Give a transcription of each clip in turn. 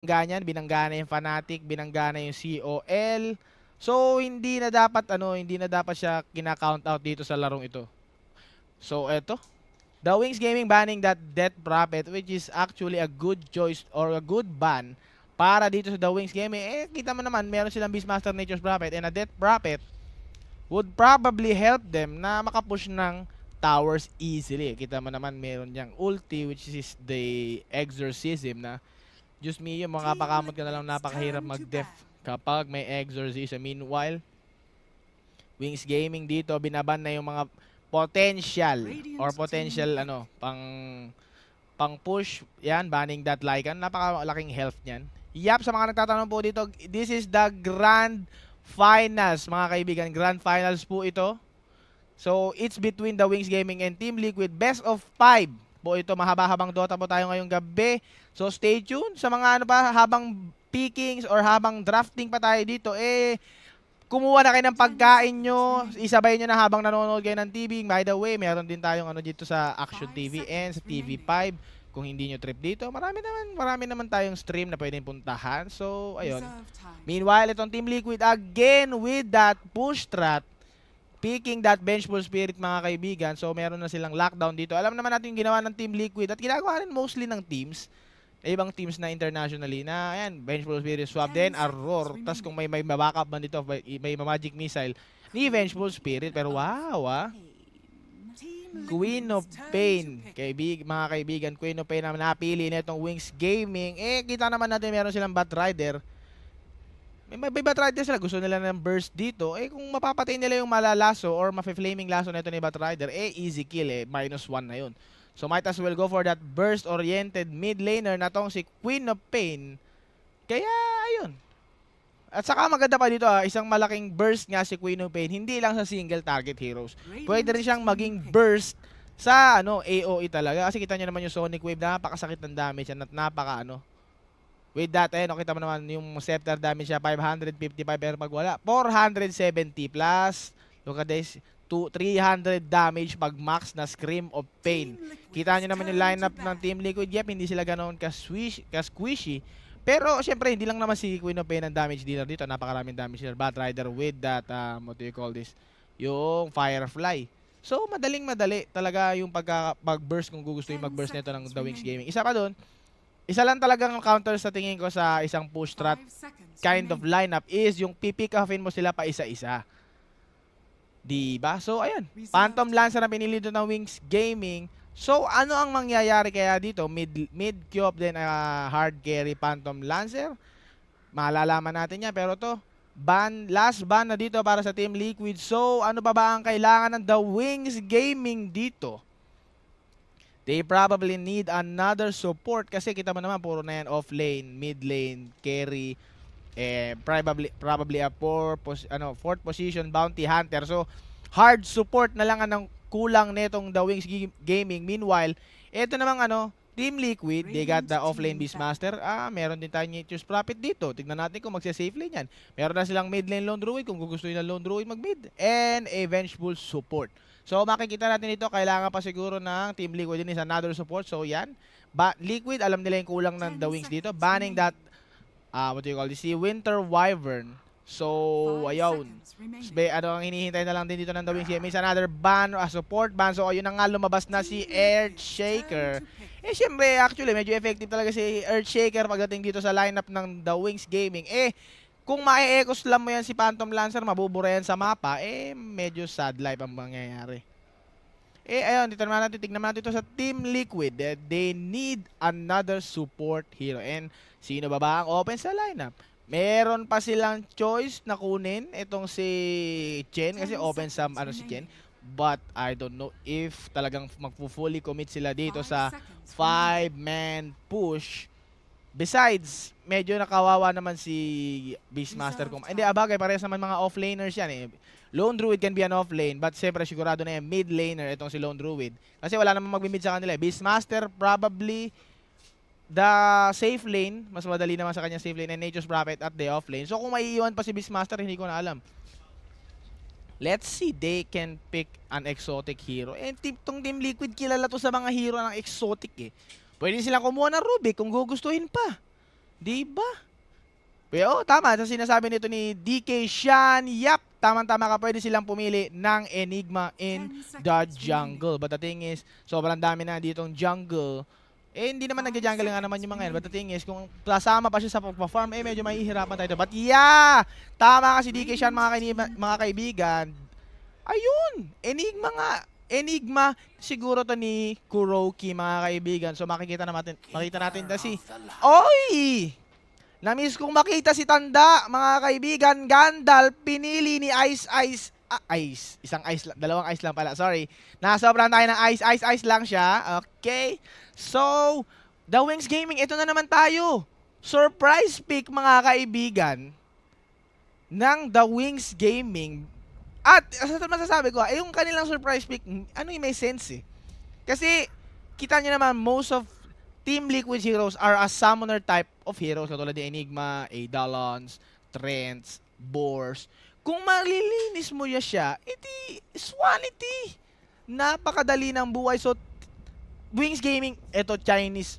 ganyan, binangga na yung Fnatic, binangga na yung COL. So hindi na dapat ano, hindi na dapat siya kina-count out dito sa larong ito. So eto, The Wings Gaming banning that Death Prophet which is actually a good choice or a good ban para dito sa The Wings Gaming. Eh kita mo naman, meron silang Beastmaster Nature's Prophet and a Death Prophet would probably help them na makapush ng towers easily. Kita mo naman meron diyang ulti which is the exorcism na Diyos me, yung makapakamot ka na lang napakahirap mag-def kapag may exorcism. Meanwhile, Wings Gaming dito, binaban na yung mga potential or potential ano, pang pang push. Yan, banning that Lycan. Napakalaking health niyan. Yap, sa mga nagtatanong po dito, this is the grand finals, mga kaibigan. Grand finals po ito. So, it's between the Wings Gaming and Team Liquid. Best of five. Bo ito mahaba-habang Dota po tayo ngayong gabi. So stay tuned sa mga ano pa habang pickings or habang drafting pa tayo dito eh kumuha na kayo ng pagkain nyo, isabay nyo na habang nanonood kayo ng TV. By the way, meron din tayong ano dito sa Action TV and sa TV5. Kung hindi nyo trip dito, marami naman, marami naman tayong stream na pwedeng puntahan. So, ayun. Meanwhile, itong Team Liquid again with that push strat Picking that vengeful spirit mga kaibigan. So meron na silang lockdown dito. Alam naman natin yung ginawa ng Team Liquid at ginagawa rin mostly ng teams ibang teams na internationally na ayan, Vengeful Spirit Swap din, Auror. Tapos kung may may backup man dito, may, may Magic Missile ni Vengeful Spirit. Pero wow ah. Queen of Pain, kaibig, mga kaibigan, Queen of Pain na napili na itong Wings Gaming. Eh, kita naman natin meron silang Bat Rider may, may Batrider sila, gusto nila ng burst dito, eh kung mapapatay nila yung malalaso or ma flaming laso nito ni Batrider, eh easy kill eh, minus 1 na yun. So might as well go for that burst-oriented mid laner na tong si Queen of Pain. Kaya ayun. At saka maganda pa dito ah, isang malaking burst nga si Queen of Pain, hindi lang sa single target heroes. Pwede rin siyang maging burst sa ano AOE talaga kasi kita niyo naman yung Sonic Wave napakasakit ng damage at napaka ano With that, ayun, eh, nakita mo naman yung scepter damage niya, 555, pero pag wala, 470 plus, look at this, to 300 damage pag max na Scream of Pain. Kita nyo naman yung lineup ng Team Liquid. Yep, hindi sila ganoon ka-squishy. pero siyempre, hindi lang naman si Queen of Pain ang damage dealer dito. Napakaraming damage dealer. Bat Rider with that, um, what do you call this? Yung Firefly. So, madaling madali talaga yung pagka, pag-burst kung gusto yung mag-burst nito ng The Wings Gaming. Isa pa doon, isa lang talagang counter sa tingin ko sa isang push trot kind of lineup is yung pipick offin mo sila pa isa-isa. Di ba? So, ayan. Phantom Lancer na pinili doon ng Wings Gaming. So, ano ang mangyayari kaya dito? Mid, mid cube then uh, hard carry Phantom Lancer. Malalaman natin yan. Pero to ban, last ban na dito para sa Team Liquid. So, ano ba, ba ang kailangan ng The Wings Gaming dito? They probably need another support kasi kita mo naman puro na yan off lane, mid lane, carry, eh probably probably a poor pos, ano fourth position bounty hunter. So hard support na lang ang kulang nitong The Wings Gaming. Meanwhile, eto namang ano, Team Liquid, they got the offlane Beastmaster. Ah, meron din tayong Nature's Profit dito. Tignan natin kung magsa-safe lane yan. Meron na silang mid lane Lone Druid kung gusto nila Lone Druid mag-mid. And a Vengeful Support. So makikita natin ito, kailangan pa siguro ng Team Liquid din is another support. So yan, ba Liquid, alam nila yung kulang ng The Wings dito. Banning that, uh, what do you call this, si Winter Wyvern. So, ayun. Be, ano ang hinihintay na lang din dito ng The Wings. Yeah, is another ban, a ah, support ban. So, ayun na nga, lumabas na si Earthshaker. Eh, syempre, actually, medyo effective talaga si Earthshaker pagdating dito sa lineup ng The Wings Gaming. Eh, kung ma-eco slam mo yan si Phantom Lancer, mabubura yan sa mapa, eh medyo sad life ang mangyayari. Eh, ayun, dito naman natin, tignan natin ito sa Team Liquid. Eh, they need another support hero. And sino ba ba ang open sa lineup? Meron pa silang choice na kunin itong si Chen kasi open sa ano si Chen. But I don't know if talagang magpo-fully commit sila dito sa 5-man push Besides, medyo nakawawa naman si Beastmaster. Kung, hindi, abagay, ah, parehas naman mga offlaners yan eh. Lone Druid can be an offlane, but siyempre sigurado na yung mid laner itong si Lone Druid. Kasi wala namang mag sa kanila eh. Beastmaster probably the safe lane. Mas madali naman sa kanya safe lane. And Nature's Prophet at the offlane. So kung maiiwan pa si Beastmaster, hindi ko na alam. Let's see, they can pick an exotic hero. And eh, tip, tong Team Liquid, kilala to sa mga hero ng exotic eh. Pwede silang kumuha ng Rubik kung gugustuhin pa. Di ba? Pero oh, tama sa sinasabi nito ni DK Shan. Yap, tama-tama ka pwede silang pumili ng Enigma in the jungle. But the thing is, sobrang dami na ditong jungle. Eh, hindi naman nagja-jungle nga naman yung mga yan. But the thing is, kung kasama pa siya sa pagpa-farm, eh, medyo mahihirapan tayo. But yeah! Tama kasi DK Shan, mga, mga kaibigan. Ayun! Enigma nga. Enigma siguro to ni Kuroki mga kaibigan. So makikita na natin, makita natin ta si Oy! Namiss kong makita si Tanda, mga kaibigan. Gandalf pinili ni Ice Ice uh, Ice. Isang ice lang, dalawang ice lang pala. Sorry. Nasobran tayo ng ice ice ice lang siya. Okay. So, The Wings Gaming, ito na naman tayo. Surprise pick mga kaibigan ng The Wings Gaming at sa masasabi ko, eh, yung kanilang surprise pick, ano yung may sense eh. Kasi kita niyo naman most of Team Liquid heroes are a summoner type of heroes katulad ni Enigma, Eidolons, Trents, Bors. Kung malilinis mo ya siya, iti quality. Napakadali ng buhay. So, Wings Gaming, ito Chinese,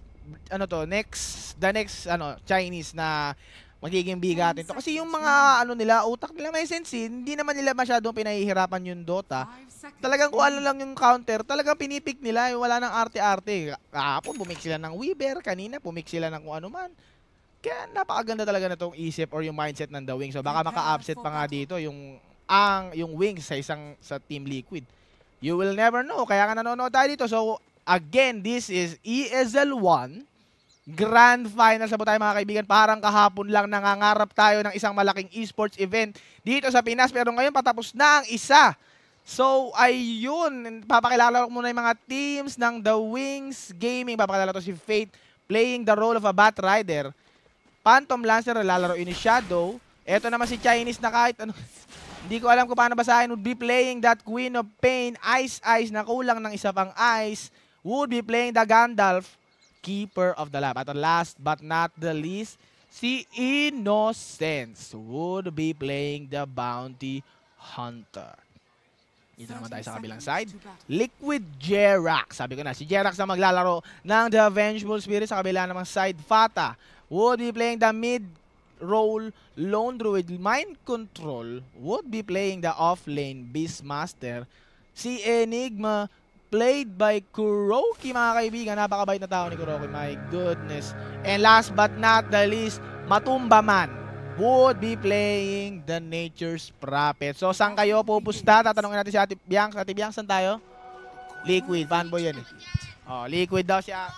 ano to, next, the next, ano, Chinese na magiging bigatin to. Kasi yung mga ano nila, utak nila may sense, eh. hindi naman nila masyadong pinahihirapan yung Dota. Talagang kung ano lang yung counter, talagang pinipick nila, eh, wala nang arte-arte. Kahapon bumik sila ng Weaver, kanina bumik sila ng kung ano man. Kaya napakaganda talaga na tong isip or yung mindset ng The Wings. So baka maka-upset pa nga dito yung ang yung Wings sa isang sa Team Liquid. You will never know. Kaya nga nanonood tayo dito. So again, this is ESL 1 Grand Final na tayo mga kaibigan. Parang kahapon lang nangangarap tayo ng isang malaking esports event dito sa Pinas. Pero ngayon patapos na ang isa. So, ayun. Papakilala ko muna yung mga teams ng The Wings Gaming. Papakilala to si Fate playing the role of a Bat Rider. Phantom Lancer, lalaroin ni Shadow. Eto naman si Chinese na kahit ano... Hindi ko alam kung paano basahin. Would be playing that Queen of Pain. Ice Ice na kulang ng isa pang ice. Would be playing the Gandalf keeper of the lab. At last but not the least, si Innocence would be playing the Bounty Hunter. Dito naman tayo sa kabilang side. Liquid Jerax. Sabi ko na, si Jerax na maglalaro ng The Vengeful Spirit sa kabila namang side. Fata would be playing the mid role Lone Druid. Mind Control would be playing the off lane Beastmaster. Si Enigma played by Kuroki mga kaibigan. Napakabait na tao ni Kuroki. My goodness. And last but not the least, Matumba Man would be playing the Nature's Prophet. So, saan kayo pupusta? Tatanungin natin si Ate Biang. Ate Bianca, saan tayo? Liquid. Fanboy yan eh. Oh, liquid daw siya.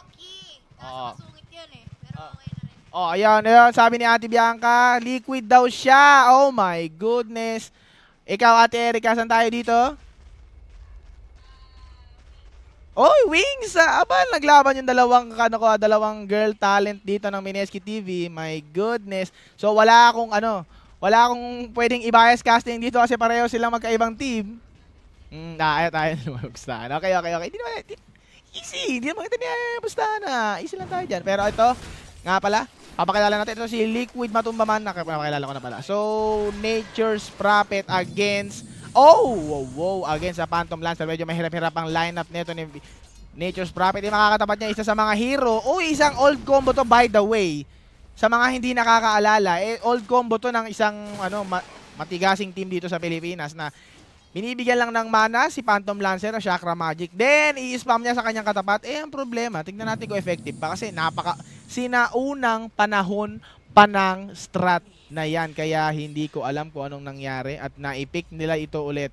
Oo. Oh. Eh. Oh, ayan, oh, ayan. Sabi ni Ate Bianca, liquid daw siya. Oh my goodness. Ikaw, Ate Erika, saan tayo dito? Oh, Wings! Ah, aba, naglaban yung dalawang, ano ko, ah, dalawang girl talent dito ng Mineski TV. My goodness. So, wala akong, ano, wala akong pwedeng i-bias casting dito kasi pareho silang magkaibang team. Mm, tayo, tayo, mabustahan. Okay, okay, okay. Hindi naman, di, easy. Hindi naman kita niyabustahan na. Easy lang tayo dyan. Pero ito, nga pala, papakilala natin. Ito si Liquid Matumbaman. Napakilala ko na pala. So, Nature's Prophet against Oh! Wow, wow. Again sa Phantom Lancer. Medyo mahirap-hirap ang lineup nito ni Nature's Prophet. Yung makakatapat niya isa sa mga hero. O isang old combo to by the way. Sa mga hindi nakakaalala, eh, old combo to ng isang ano, ma matigasing team dito sa Pilipinas na binibigyan lang ng mana si Phantom Lancer ng Chakra Magic. Then, i-spam niya sa kanyang katapat. Eh, ang problema, tignan natin kung effective pa kasi napaka sinaunang panahon panang strat na yan. Kaya hindi ko alam kung anong nangyari at naipick nila ito ulit.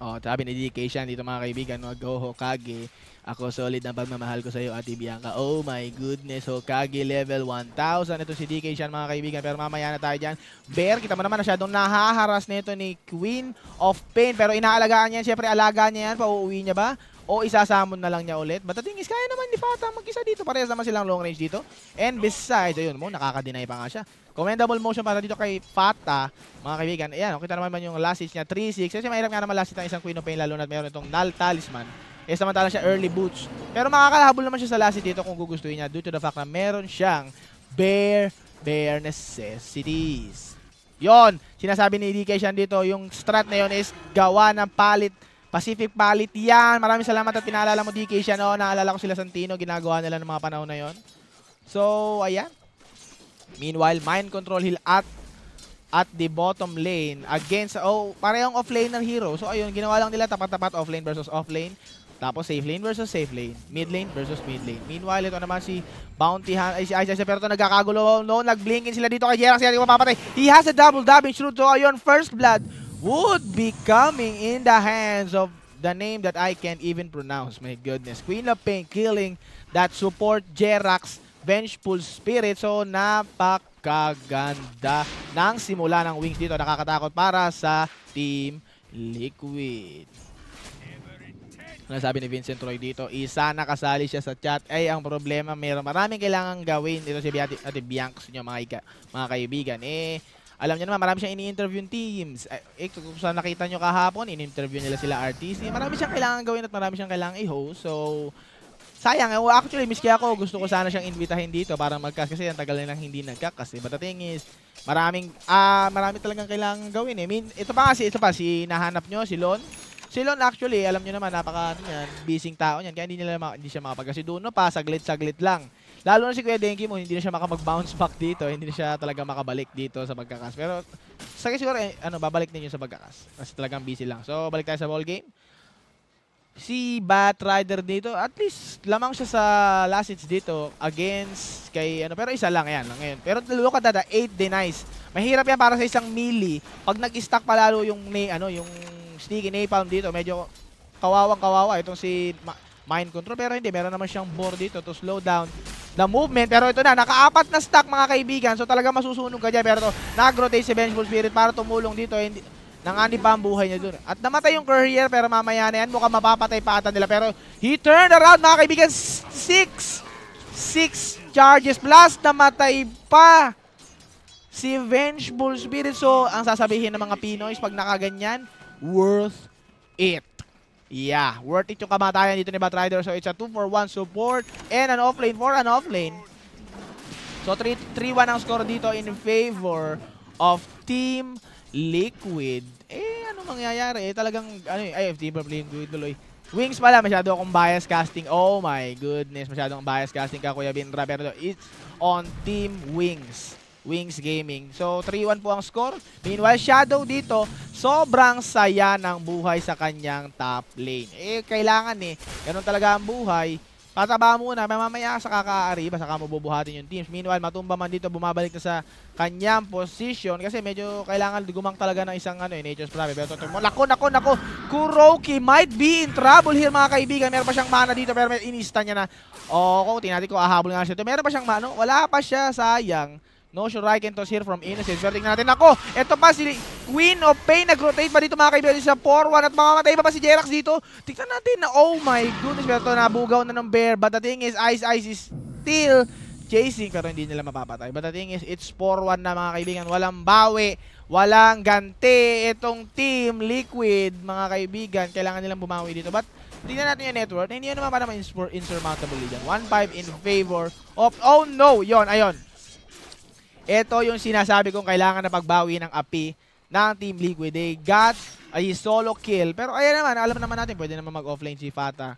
Oh, sabi ni DK siya dito mga kaibigan, no? Go Hokage. Ako solid na pagmamahal ko sa iyo, Ate Bianca. Oh my goodness, Hokage level 1000. Ito si DK siya mga kaibigan. Pero mamaya na tayo dyan. Bear, kita mo naman masyadong nahaharas nito ni Queen of Pain. Pero inaalagaan niya. Siyempre, alagaan niya yan. Pauuwi niya ba? o isasamon na lang niya ulit. But the thing is, kaya naman ni Fata mag-isa dito. Parehas naman silang long range dito. And besides, ayun mo, nakaka-deny pa nga siya. Commendable motion para dito kay Fata, mga kaibigan. Ayan, oh, kita naman man yung last hit niya, 3-6. Kasi mahirap nga naman last hit ang isang Queen of Pain, lalo na meron itong Null Talisman. Eh, samantala siya early boots. Pero makakalahabol naman siya sa last hit dito kung gugustuhin niya due to the fact na meron siyang bare, bare necessities. Yon, sinasabi ni DK Shan dito, yung strat na yon is gawa ng palit Pacific Palit yan. Maraming salamat at pinaalala mo DK siya no. Naalala ko sila Santino. Ginagawa nila ng mga panahon na yon. So, ayan. Meanwhile, Mind Control heal at at the bottom lane against, oh, parehong offlane ng hero. So, ayun, ginawa lang nila tapat-tapat offlane versus offlane. Tapos safe lane versus safe lane. Mid lane versus mid lane. Meanwhile, ito naman si Bounty Hunt. Ay, si Aisha siya. Pero ito nagkakagulo. No, nagblinkin sila dito kay Jerax. Kaya hindi mapapatay. He has a double damage through. to ayun, first blood would be coming in the hands of the name that I can't even pronounce. My goodness. Queen of Pain killing that support Jerax Vengeful Spirit. So, napakaganda ng simula ng Wings dito. Nakakatakot para sa Team Liquid. Ano sabi ni Vincent Troy dito? Isa nakasali siya sa chat. Ay, ang problema, meron maraming kailangan gawin. Dito si Ate, Ate Bianx nyo, mga, mga kaibigan. Eh, alam niyo naman, marami siyang ini-interview teams. Eh, kung saan nakita niyo kahapon, ini-interview nila sila RTC. Marami siyang kailangan gawin at marami siyang kailangan i-host. So, sayang. Well, eh, actually, miski ako, gusto ko sana siyang invitahin dito para magkas kasi ang tagal na lang hindi nagkakas. Eh. But the thing is, maraming, ah, marami talagang kailangan gawin. Eh. I mean, ito pa kasi, ito pa, si nahanap nyo, si Lon. Si Lon actually, alam niyo naman, napaka, ano yan, busy tao niyan. Kaya hindi, nila, hindi siya makapag. Kasi doon, no, pa, saglit-saglit lang. Lalo na si Kuya Denki mo, hindi na siya makamag-bounce back dito. Hindi na siya talaga makabalik dito sa pagkakas. Pero sa akin siguro, eh, ano, babalik ninyo sa pagkakas. Kasi talagang busy lang. So, balik tayo sa ball game. Si Batrider dito, at least lamang siya sa last hits dito against kay ano, pero isa lang yan ngayon. Pero look at that, 8 denies. Mahirap yan para sa isang melee. Pag nag-stack palalo yung may ano, yung sticky napalm dito, medyo kawawang kawawa itong si Ma mind control. Pero hindi, meron naman siyang board dito to slow down the movement. Pero ito na, nakaapat na stack mga kaibigan. So talaga masusunog ka dyan. Pero ito, nag-rotate si Vengeful Spirit para tumulong dito. Hindi, nangani pa ang buhay niya doon. At namatay yung courier, pero mamaya na yan. Mukhang mapapatay pa ata nila. Pero he turned around mga kaibigan. Six! Six charges plus namatay pa si Vengeful Spirit. So, ang sasabihin ng mga Pinoys pag nakaganyan, worth it. Yeah, worth it yung kamatayan dito ni Batrider. So it's a 2 for 1 support and an offlane for an offlane. So 3-1 ang score dito in favor of Team Liquid. Eh, ano mangyayari? Eh, talagang, ano yun? Eh, ay, Team Liquid tuloy. Wings pala, masyado akong bias casting. Oh my goodness, masyado akong bias casting ka, Kuya Bindra. Pero It's on Team Wings. Wings Gaming. So, 3-1 po ang score. Meanwhile, Shadow dito, sobrang saya ng buhay sa kanyang top lane. Eh, kailangan eh. Ganun talaga ang buhay. Pataba muna, mamamaya sa kakaari, basta ka mabubuhatin yung teams. Meanwhile, matumba man dito, bumabalik na sa kanyang position kasi medyo kailangan gumang talaga ng isang ano, eh, Nature's Prime. Pero totoo mo, nako, nako, nako, Kuroki might be in trouble here mga kaibigan. Meron pa siyang mana dito, pero inista niya na, oh, kung tinatik ko, ahabol nga siya ito. Meron pa siyang mana, wala pa siya, sayang. No Shuriken toss here from Innocent. Pero natin. Ako, ito pa si Queen of Pain. Nag-rotate pa dito mga kaibigan sa 4-1. At makamatay pa ba si Jerax dito? Tingnan natin na, oh my goodness. Pero ito, nabugaw na ng bear. But the thing is, Ice Ice is still chasing. Pero hindi nila mapapatay. But the thing is, it's 4-1 na mga kaibigan. Walang bawi. Walang ganti. Itong team, Liquid, mga kaibigan. Kailangan nilang bumawi dito. But Tingnan natin yung network. hindi hindi naman pa naman insurmountable dyan. 1-5 in favor of... Oh no! Yon, ayon. Ito yung sinasabi kong kailangan na pagbawi ng api ng Team Liquid. They got a solo kill. Pero ayan naman, alam naman natin, pwede naman mag offline si Fata.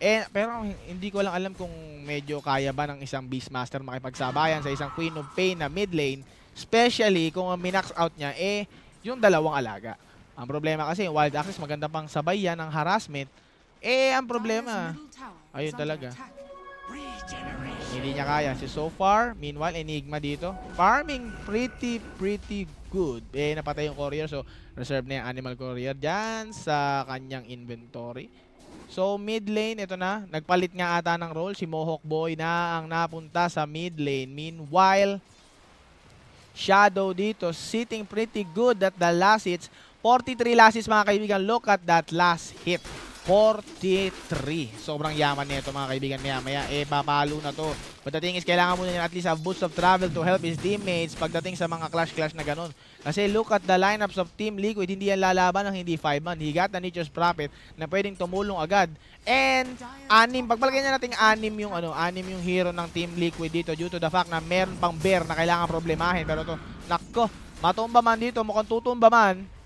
Eh, pero hindi ko lang alam kung medyo kaya ba ng isang Beastmaster makipagsabayan sa isang Queen of Pain na mid lane. Especially kung ang minax out niya, eh, yung dalawang alaga. Ang problema kasi, Wild Axis, maganda pang sabay yan ng harassment. Eh, ang problema, ayun talaga. Hindi niya kaya. Si so far, meanwhile, Enigma dito. Farming pretty, pretty good. Eh, napatay yung courier. So, reserve na yung animal courier dyan sa kanyang inventory. So, mid lane, ito na. Nagpalit nga ata ng role. Si Mohawk Boy na ang napunta sa mid lane. Meanwhile, Shadow dito sitting pretty good at the last hits. 43 last hits mga kaibigan. Look at that last hit. 43. Sobrang yaman nito mga kaibigan maya-maya. Eh, papalo na to. Pagdating is kailangan muna niya at least have boots of travel to help his teammates pagdating sa mga clash-clash na ganun. Kasi look at the lineups of Team Liquid. Hindi yan lalaban ng hindi 5-man. Higat na Nature's Prophet na pwedeng tumulong agad. And anim. Pagbalagay niya natin anim yung, ano, anim yung hero ng Team Liquid dito due to the fact na meron pang bear na kailangan problemahin. Pero to, nakko, matumba man dito. Mukhang tutumba man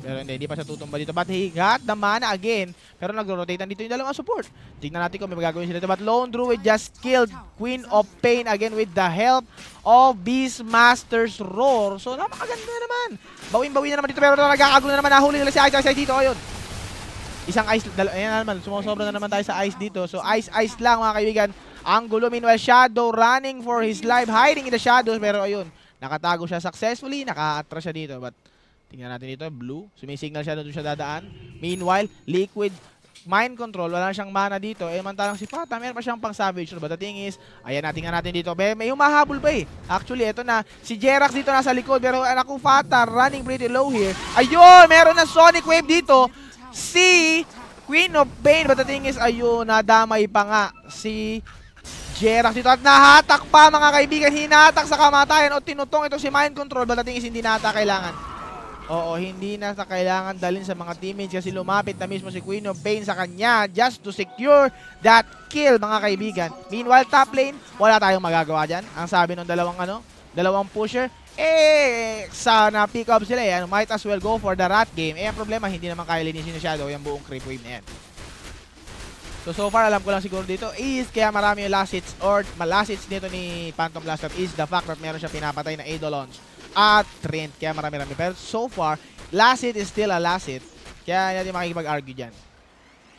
pero hindi, hindi pa siya tutumba dito. But he got the mana again. Pero nagro-rotate dito yung dalawang support. Tignan natin kung may magagawin sila dito. But Lone Druid just killed Queen of Pain again with the help of Beastmaster's Roar. So napakaganda naman. Bawin-bawin na naman dito. Pero nagkakago na naman. Nahuli nila si Ice Ice dito. Ayun. Isang ice. Dal ayan naman. Sumosobra na naman tayo sa ice dito. So ice ice lang mga kaibigan. Ang gulo. Meanwhile, Shadow running for his life. Hiding in the shadows. Pero ayun. Nakatago siya successfully. Naka-attra siya dito. But Tingnan natin dito, blue. Sumisignal siya, doon siya dadaan. Meanwhile, Liquid mind control, wala siyang mana dito. Eh, mantalang si Pata, meron pa siyang pang savage. But the thing is, ayan, natin natin dito. May, may humahabol pa eh. Actually, eto na. Si Jerax dito nasa likod. Pero naku, Fata, running pretty low here. Ayun, meron na Sonic Wave dito. Si Queen of Pain. But the thing is, ayun, nadamay pa nga si Jerax dito at nahatak pa mga kaibigan. Hinatak sa kamatayan o tinutong ito si Mind Control. But the thing is, hindi nata kailangan. Oo, hindi na sa kailangan dalhin sa mga teammates kasi lumapit na mismo si Queen of Pain sa kanya just to secure that kill, mga kaibigan. Meanwhile, top lane, wala tayong magagawa dyan. Ang sabi ng dalawang ano, dalawang pusher, eh, sana pick up sila yan. Eh. Might as well go for the rat game. Eh, ang problema, hindi naman kaya linisin ni Shadow yung buong creep wave na yan. So, so far, alam ko lang siguro dito is kaya marami yung last hits or last hits dito ni Phantom Blaster is the fact that meron siya pinapatay na Edo Launch at Trent. Kaya marami-rami. Pero so far, Lassit is still a Lassit. Kaya hindi natin makikipag-argue dyan.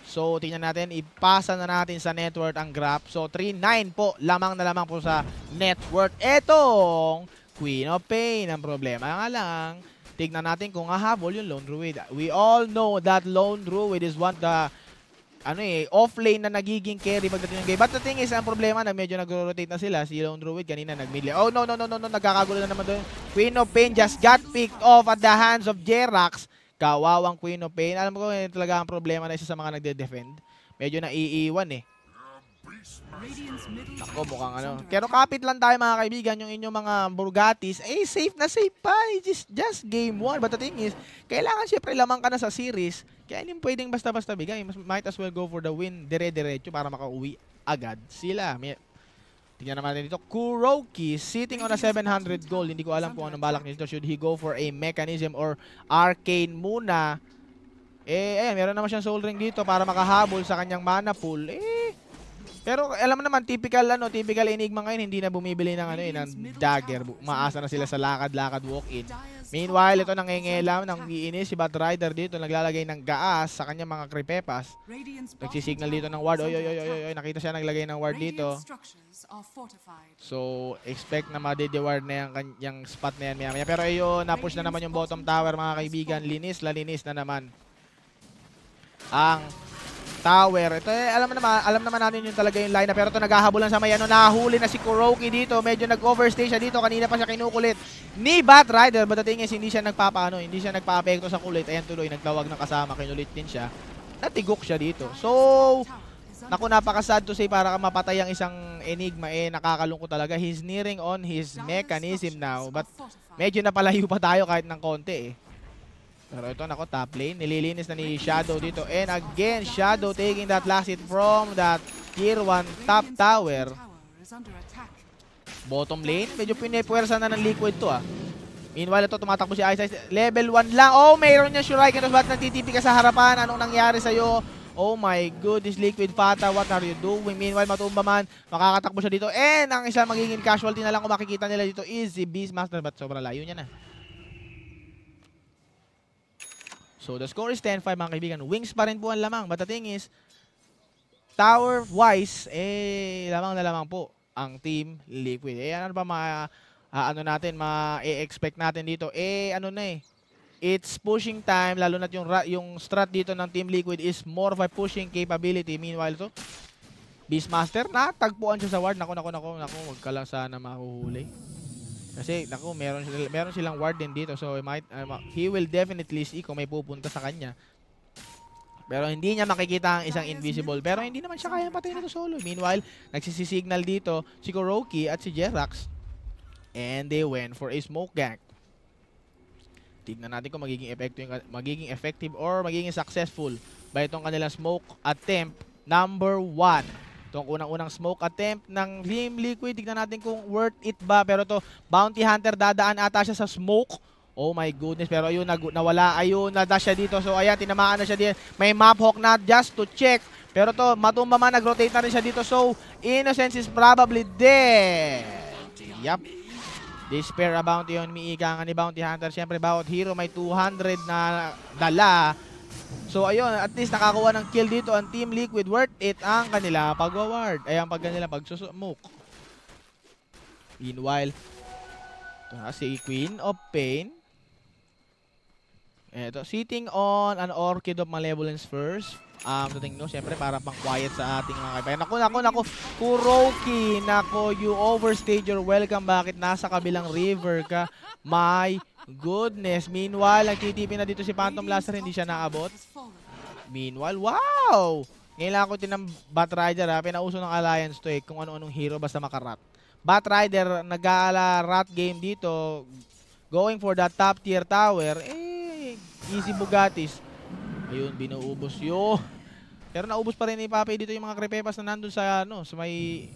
So, tingnan natin. Ipasa na natin sa network ang graph. So, 3-9 po. Lamang na lamang po sa network. Etong Queen of Pain. Ang problema nga lang, tignan natin kung hahabol yung Lone Druid. We all know that Lone Druid is one of the ano eh, off lane na nagiging carry pagdating ng game. But the thing is, ang problema na medyo nagro-rotate na sila. Si Lone Druid kanina nag-mid Oh, no, no, no, no, no. Nagkakagulo na naman doon. Queen of Pain just got picked off at the hands of Jerax. Kawawang Queen of Pain. Alam ko, yun talaga ang problema na isa sa mga nagde-defend. Medyo na iiwan eh. Ako, mukhang ano. Pero kapit lang tayo mga kaibigan, yung inyong mga Burgatis, eh safe na safe pa. It's just, just game one. But the thing is, kailangan syempre lamang ka na sa series kaya hindi pwedeng basta-basta bigay. Mas, might as well go for the win dire-diretso para makauwi agad sila. May, tingnan naman natin dito. Kuroki sitting on a 700 gold. Hindi ko alam kung anong balak nito. Should he go for a mechanism or arcane muna? Eh, ayan, eh, meron naman siyang soul ring dito para makahabol sa kanyang mana pool. Eh, pero alam naman, typical ano, typical Enigma ngayon, hindi na bumibili ng ano eh, ng dagger. Maasa na sila sa lakad-lakad walk-in. Meanwhile, ito nangingilaw, iinis si Bat Rider dito, naglalagay ng gaas sa kanyang mga kripepas. Nagsisignal dito ng ward. Oy, oy, oy, oy, oy, nakita siya naglagay ng ward dito. So, expect na madi madideward na yung kanyang spot na yan maya maya. Pero ayun, napush na naman yung bottom tower mga kaibigan. Linis, lalinis na naman ang Tower. Ito eh, alam naman, alam naman natin yung talaga yung lineup pero ito naghahabulan sa Mayano. nahuli na si Kuroki dito. Medyo nag-overstay siya dito. Kanina pa siya kinukulit ni Bat Rider. But is, hindi siya nagpapaano, hindi siya nagpaapekto sa kulit. Ayan tuloy, nagtawag ng kasama, kinulit din siya. Natigok siya dito. So, naku, napaka-sad to say para ka mapatay ang isang Enigma. Eh, nakakalungkot talaga. He's nearing on his mechanism now. But medyo napalayo pa tayo kahit ng konti eh. Pero ito, nako, top lane. Nililinis na ni Shadow dito. And again, Shadow taking that last hit from that tier 1 top tower. Bottom lane, medyo pinipwersa na ng Liquid to ah. Meanwhile, ito tumatakbo si Ice Ice. Level 1 lang. Oh, mayroon niya Shuriken. Ba't nagtitipi ka sa harapan? Anong nangyari sa'yo? Oh my goodness, Liquid Fata, what are you doing? Meanwhile, matumba man, makakatakbo siya dito. And ang isa magiging casualty na lang kung makikita nila dito is si Beastmaster. But sobrang layo niya na. So the score is 10-5 mga kaibigan. Wings pa rin po ang lamang. But the thing is, tower-wise, eh, lamang na lamang po ang team Liquid. Eh, ano ba ma, uh, ano natin, ma-expect natin dito? Eh, ano na eh. It's pushing time, lalo na yung, yung strat dito ng Team Liquid is more of a pushing capability. Meanwhile, to Beastmaster, natagpuan siya sa ward. Nako, nako, nako, nako, huwag ka lang sana makuhuli. Kasi naku, meron sila meron silang warden dito so he might uh, he will definitely see kung may pupunta sa kanya. Pero hindi niya makikita ang isang invisible. Pero hindi naman siya kaya patayin ito solo. Meanwhile, nagsisisignal dito si Kuroki at si Jerax. And they went for a smoke gank. Tignan natin kung magiging effective, magiging effective or magiging successful by itong kanilang smoke attempt number 1. Itong unang-unang smoke attempt ng Gleam Liquid. Tignan natin kung worth it ba. Pero to Bounty Hunter dadaan ata siya sa smoke. Oh my goodness. Pero ayun, nag nawala. Ayun, nada siya dito. So ayan, tinamaan na siya dito. May map hawk na just to check. Pero to matumba man, nag-rotate na rin siya dito. So, Innocence is probably dead. Yup. Despair a bounty on me. Ika nga ni Bounty Hunter. Siyempre, bawat hero may 200 na dala. So ayun, at least nakakuha ng kill dito ang Team Liquid. Worth it ang kanila pag-ward. Ayan, pag kanila pagsusumoke. Meanwhile, ito na si Queen of Pain. Ito, sitting on an Orchid of Malevolence first. Um, dating no, syempre, para pang quiet sa ating mga kaibigan. Naku, naku, naku, Kuroki, naku, you overstayed your welcome. Bakit nasa kabilang river ka? My goodness. Meanwhile, ang nagtitipin na dito si Phantom Blaster, hindi siya naabot. Meanwhile, wow! Ngayon ko tinang Batrider ha, pinauso ng Alliance to eh, kung ano-anong hero basta makarat. Batrider, nag-aala rat game dito, going for that top tier tower, eh, Easy Bugatis. Ayun, binuubos yun. Pero naubos pa rin ni Papay dito yung mga krepepas na nandun sa, ano, sa may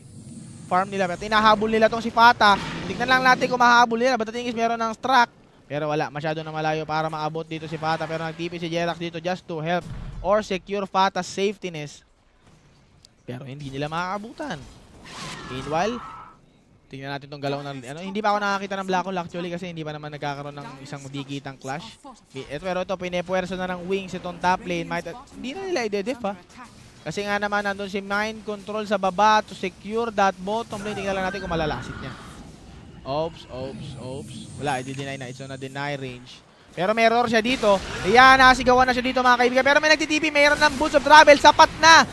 farm nila. Pero tinahabol nila tong si Pata. Tignan lang natin kung mahabol nila. Batatingis meron ng struck. Pero wala, masyado na malayo para maabot dito si Pata. Pero nagtipi si Jerax dito just to help or secure Pata's safetyness. Pero hindi nila makakabutan. Meanwhile, Tingnan natin tong galaw ng... Ano, hindi pa ako nakakita ng Black Hole actually kasi hindi pa naman nagkakaroon ng isang digitang clash. Et, eh, pero ito, pinepuwerso na ng wings itong top lane. Might, hindi na nila i-dedef ha. Ah. Kasi nga naman, nandun si Mind Control sa baba to secure that bottom lane. Tingnan lang natin kung malalasit niya. Oops, oops, oops. Wala, i-deny na. It's on a deny range. Pero may error siya dito. Ayan, nasigawan na siya dito mga kaibigan. Pero may nagtitipi, mayroon ng Boots of Travel. Sapat na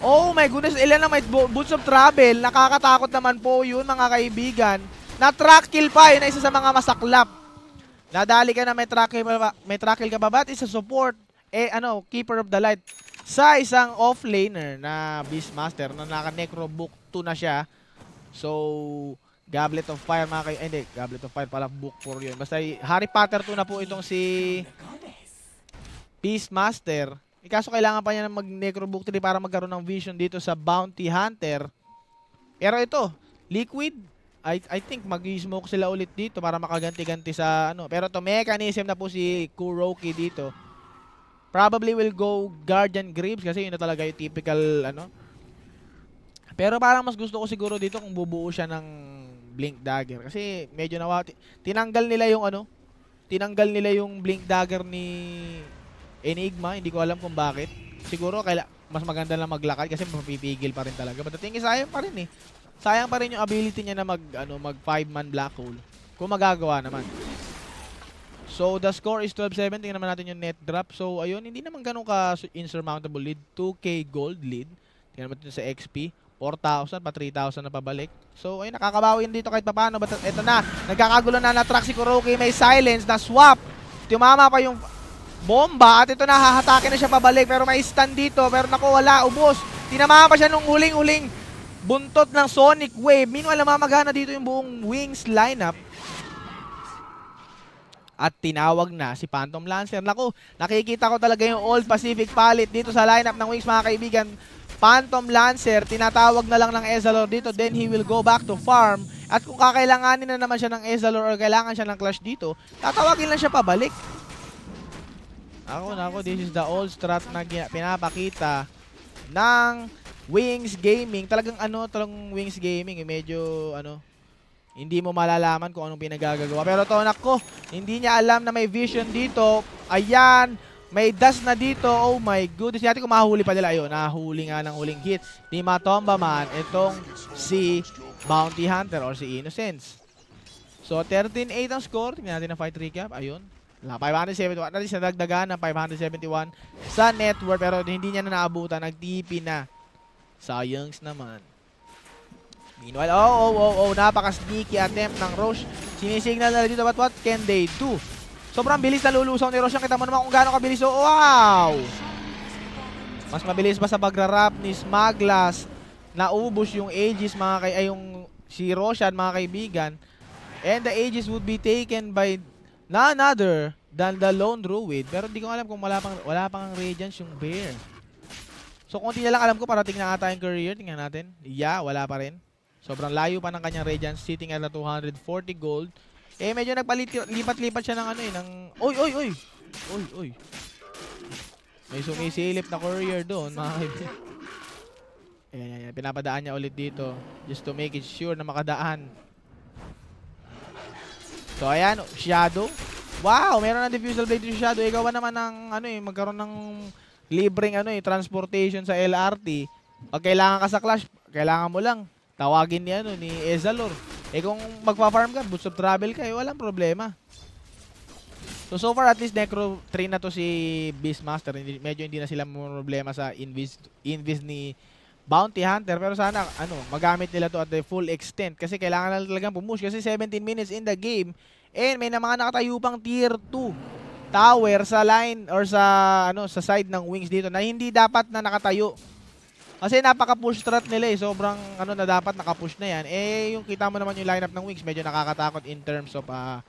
Oh my goodness, ilan na may boots of travel. Nakakatakot naman po yun mga kaibigan. Na track kill pa, yun isa sa mga masaklap. Nadali ka na may track kill, may track kill ka pa ba? Isa support, eh ano, keeper of the light. Sa isang offlaner na Beastmaster na naka necrobook 2 na siya. So, Goblet of Fire mga kayo. hindi, Goblet of Fire pala book 4 yun. Basta Harry Potter 2 na po itong si Beastmaster. Master. Eh, kaso kailangan pa niya ng mag-necrobooktry para magkaroon ng vision dito sa Bounty Hunter. Pero ito, Liquid, I, I think mag-smoke sila ulit dito para makaganti-ganti sa ano. Pero to mechanism na po si Kuroki dito. Probably will go Guardian Graves kasi yun na talaga yung typical ano. Pero parang mas gusto ko siguro dito kung bubuo siya ng Blink Dagger. Kasi medyo nawati. Tinanggal nila yung ano. Tinanggal nila yung Blink Dagger ni Enigma, hindi ko alam kung bakit. Siguro kaila mas maganda lang maglakad kasi mapipigil pa rin talaga. But the thing is, sayang pa rin eh. Sayang pa rin yung ability niya na mag, ano, mag 5-man black hole. Kung magagawa naman. So, the score is 12-7. Tingnan naman natin yung net drop. So, ayun, hindi naman ganun ka-insurmountable lead. 2k gold lead. Tingnan naman sa XP. 4,000 pa 3,000 na pabalik. So, ayun, nakakabawi na dito kahit papano. But eto na, nagkakagulo na na track Kuroki. May silence na swap. Tumama pa yung Bomba at ito na hahatakin na siya pabalik pero may stun dito pero naku wala ubos. Tinamaan pa siya nung huling-huling buntot ng Sonic Wave. Meanwhile mamagana dito yung buong Wings lineup. At tinawag na si Phantom Lancer. Naku, nakikita ko talaga yung Old Pacific Palette dito sa lineup ng Wings mga kaibigan. Phantom Lancer, tinatawag na lang ng Ezalor dito, then he will go back to farm. At kung kakailanganin na naman siya ng Ezalor or kailangan siya ng Clash dito, tatawagin lang siya pabalik. Ako na ako, this is the old strat na pinapakita ng Wings Gaming. Talagang ano, talagang Wings Gaming, eh, medyo ano, hindi mo malalaman kung anong pinagagagawa. Pero to ko, hindi niya alam na may vision dito. Ayan, may dash na dito. Oh my goodness. Natin kung mahuli pa nila. Ayun, nahuli nga ng huling hit. Di matomba man itong si Bounty Hunter or si Innocence. So, 13-8 ang score. Tingnan natin ang fight recap. Ayun, 571. At least nadagdagan ng 571 sa network. Pero hindi niya na naabutan. Nag-TP na. Sayang naman. Meanwhile, oh, oh, oh, oh. Napaka-sneaky attempt ng Roche. Sinisignal na dito. But what can they do? Sobrang bilis na lulusaw ni Roche. Kita mo naman kung gaano kabilis. Oh, wow! Mas mabilis ba sa pagrarap ni Smaglas? Naubos yung Aegis mga kay... Ay, yung si Roshan mga kaibigan. And the Aegis would be taken by na another than the lone druid. Pero hindi ko alam kung wala pang, wala pang radiance yung bear. So, konti na lang alam ko, para tingnan ata yung career. Tingnan natin. Yeah, wala pa rin. Sobrang layo pa ng kanyang radiance, sitting at 240 gold. Eh, medyo nagpalipat-lipat siya ng ano eh, ng... Oy, oy, oy! Oy, oy. May sumisilip na courier doon, mga kaibigan. Ayan, ayan, ayan. Pinapadaan niya ulit dito. Just to make it sure na makadaan. So, ayan, Shadow. Wow, meron ng Diffusal Blade yung Shadow. Igawan naman ng, ano eh, magkaroon ng libreng, ano eh, transportation sa LRT. Pag kailangan ka sa Clash, kailangan mo lang. Tawagin ni, ano, ni Ezalor. Eh, kung magpa-farm ka, boots of travel ka, eh, walang problema. So, so far, at least Necro train na to si Beastmaster. medyo hindi na sila problema sa invis, invis ni bounty hunter pero sana ano magamit nila to at the full extent kasi kailangan lang talagang pumush kasi 17 minutes in the game and may na mga nakatayo pang tier 2 tower sa line or sa ano sa side ng wings dito na hindi dapat na nakatayo kasi napaka-push strat nila eh. Sobrang ano na dapat naka-push na yan. Eh, yung kita mo naman yung lineup ng Wings, medyo nakakatakot in terms of uh,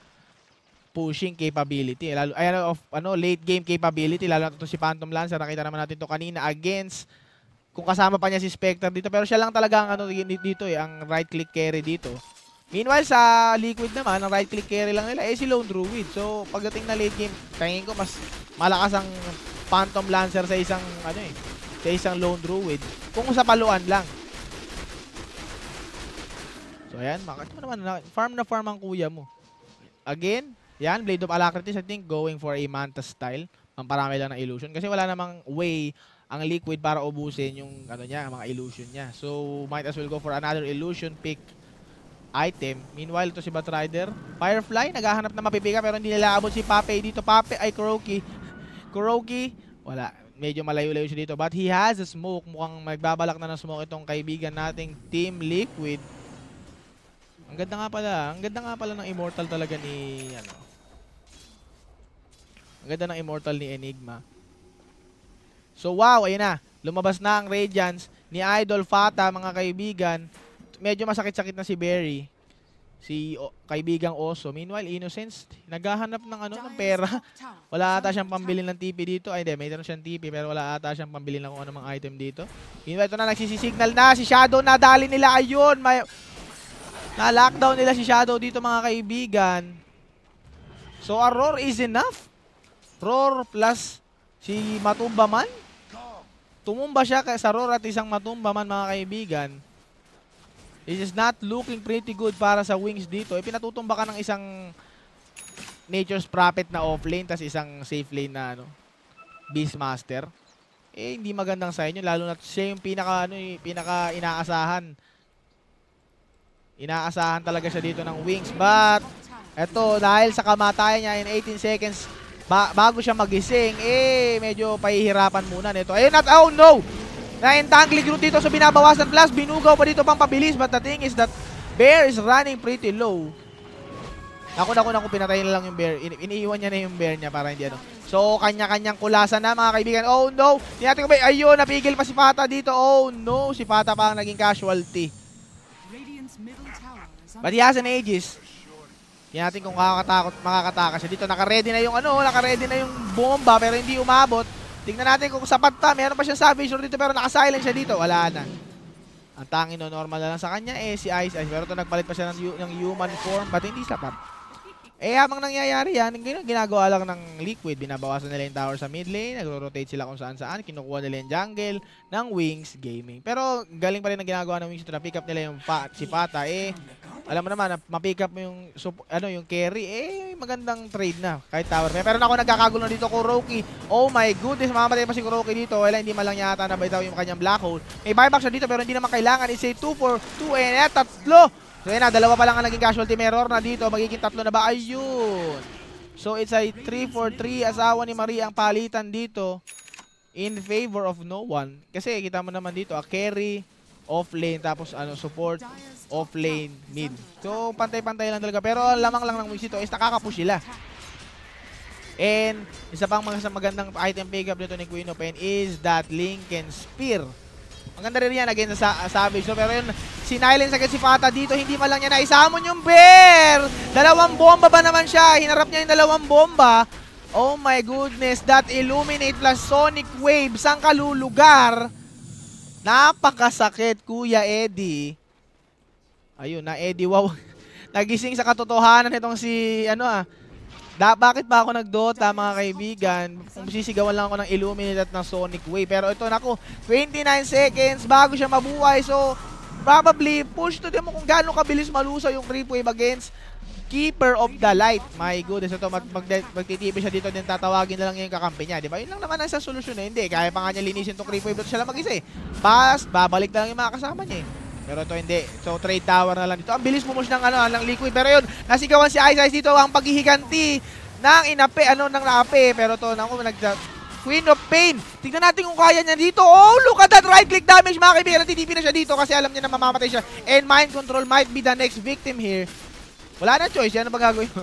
pushing capability. Lalo, ay, ano, of, ano, late game capability. Lalo na to si Phantom Lancer. Nakita naman natin to kanina against kung kasama pa niya si Spectre dito. Pero siya lang talaga ang ano dito eh, ang right-click carry dito. Meanwhile, sa Liquid naman, ang right-click carry lang nila eh si Lone Druid. So, pagdating na late game, tingin ko mas malakas ang Phantom Lancer sa isang, ano eh, sa isang Lone Druid. Kung sa paluan lang. So, ayan, makakita mo naman, farm na farm ang kuya mo. Again, yan, Blade of Alacrity, I think, going for a Manta style. Ang parami lang ng illusion. Kasi wala namang way ang liquid para ubusin yung ano niya, mga illusion niya. So, might as well go for another illusion pick item. Meanwhile, ito si Batrider. Firefly, naghahanap na mapipika pero hindi nila abot si Pape dito. Pape, ay Kuroki. Kuroki, wala. Medyo malayo-layo siya dito. But he has a smoke. Mukhang magbabalak na ng smoke itong kaibigan nating Team Liquid. Ang ganda nga pala. Ang ganda nga pala ng Immortal talaga ni... Ano, ang ganda ng Immortal ni Enigma. So wow, ayun na. Lumabas na ang Radiance ni Idol Fata, mga kaibigan. Medyo masakit-sakit na si Berry. Si o, kaibigang Oso. Meanwhile, Innocence, naghahanap ng ano ng pera. wala ata siyang pambili ng TP dito. Ay, hindi, may tanong siyang TP pero wala ata siyang pambili ng kung anong item dito. Meanwhile, ito na, nagsisignal na. Si Shadow, na, dali nila. Ayun, may... Na-lockdown nila si Shadow dito, mga kaibigan. So, a roar is enough. Roar plus si Matumba man. Tumumba siya sa Saror at isang matumba man mga kaibigan. It is not looking pretty good para sa wings dito. E, pinatutumba ka ng isang Nature's Prophet na offlane tas isang safe lane na ano, Beastmaster. Eh, hindi magandang sa inyo. Lalo na siya yung pinaka, ano, yung eh, pinaka inaasahan. Inaasahan talaga siya dito ng wings. But, eto, dahil sa kamatayan niya in 18 seconds, ba bago siya magising, eh, medyo pahihirapan muna nito. Ayun at, oh no! Na-entangled root dito, so binabawasan plus. Binugaw pa dito pang pabilis, but the thing is that Bear is running pretty low. Ako na, ako na, ako pinatayin lang yung bear. In iniiwan niya na yung bear niya para hindi ano. So, kanya-kanyang kulasan na mga kaibigan. Oh no! Tinatik ko ba? Ayun, napigil pa si Pata dito. Oh no! Si Pata pa ang naging casualty. But he has an ages. Tingnan natin kung makakatakot, makakataka siya. Dito naka-ready na yung ano, naka-ready na yung bomba pero hindi umabot. Tingnan natin kung sapat ta. Meron pa siyang savage dito pero naka-silent siya dito. Wala na. Ang tangin no, normal na lang sa kanya eh si Ice Ice. Pero to nagpalit pa siya ng, ng human form. Pati hindi sapat. Eh, habang nangyayari yan, ginagawa lang ng Liquid. Binabawasan nila yung tower sa mid lane, nagro-rotate sila kung saan-saan, kinukuha nila yung jungle ng Wings Gaming. Pero, galing pa rin ang ginagawa ng Wings ito, na-pick up nila yung pa si Pata. Eh, alam mo naman, ah, ma-pick up yung, ano, yung carry, eh, magandang trade na kahit tower. pero ako nagkakagulo dito ko Roki. Oh my goodness, mamamatay pa si Roki dito. Wala, hindi malang yata na nabaitaw yung kanyang black hole. May buyback siya dito, pero hindi naman kailangan. It's a 2 for 2 and eh, tatlo So yun na, dalawa pa lang ang naging casualty error na dito. Magiging tatlo na ba? Ayun! So it's a 3-4-3 asawa ni Maria ang palitan dito in favor of no one. Kasi kita mo naman dito, a carry off lane tapos ano support off lane mid. So pantay-pantay lang talaga pero lamang lang ng wins ito is nakakapush sila. And isa pang mga magandang item pickup nito ni Queen Open is that Lincoln Spear. Ang ganda rin yan again sa uh, Savage. No? Pero yun, sinilence agad si Fata dito. Hindi pa lang niya naisamon yung bear. Dalawang bomba ba naman siya? Hinarap niya yung dalawang bomba. Oh my goodness. That Illuminate plus Sonic Wave. Saan ka lulugar? Napakasakit, Kuya Eddie. Ayun na, Eddie. Wow. Nagising sa katotohanan itong si, ano ah, Da bakit ba ako nagdota mga kaibigan? sisigawan lang ako ng Illuminate at ng Sonic Wave. Pero ito nako, 29 seconds bago siya mabuhay. So probably push to demo kung gaano kabilis malusa yung creep wave against Keeper of the Light. My goodness, ito mag mag magtitipi siya dito din tatawagin na lang yung kakampi niya. Di ba? Yun lang naman ang sa solusyon na eh. hindi. Kaya pa nga niya linisin itong creep wave. Ito siya lang mag-isa eh. Pass, babalik na lang yung mga kasama niya eh. Pero to hindi. So trade tower na lang dito. Ang bilis pumush ng ano, ah, ng liquid. Pero yun, nasigawan si Ice Ice dito ang paghihiganti ng inape, ano, nang naape. Pero to, nang nag uh, Queen of Pain. Tignan natin kung kaya niya dito. Oh, look at that right click damage mga kaibigan. Natitipi na siya dito kasi alam niya na mamamatay siya. And mind control might be the next victim here. Wala na choice. Yan ang gagawin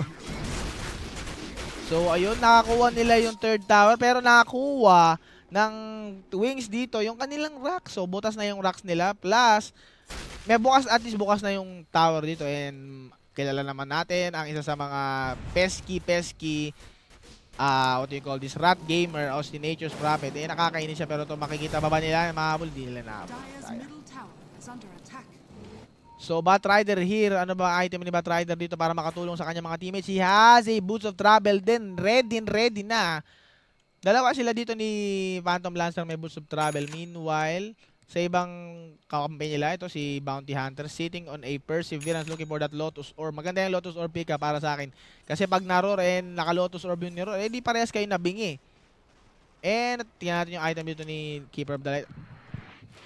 So, ayun, nakakuha nila yung third tower. Pero nakakuha ng wings dito yung kanilang racks. So, butas na yung racks nila. Plus, may bukas at least bukas na yung tower dito and kilala naman natin ang isa sa mga pesky pesky uh, what do you call this rat gamer Austin Nature's Prophet eh nakakainis siya pero to makikita ba ba nila mahabol di nila nahabol So Batrider here, ano ba item ni Batrider dito para makatulong sa kanya mga teammates? He has a Boots of Travel din. Ready, ready na. Dalawa sila dito ni Phantom Lancer may Boots of Travel. Meanwhile, sa ibang kakampi nila, ito si Bounty Hunter sitting on a Perseverance looking for that Lotus Orb. Maganda yung Lotus Orb pika ah, para sa akin. Kasi pag naror and eh, naka-Lotus Orb yung niro, eh di parehas kayo nabingi. And tingnan natin yung item dito ni Keeper of the Light.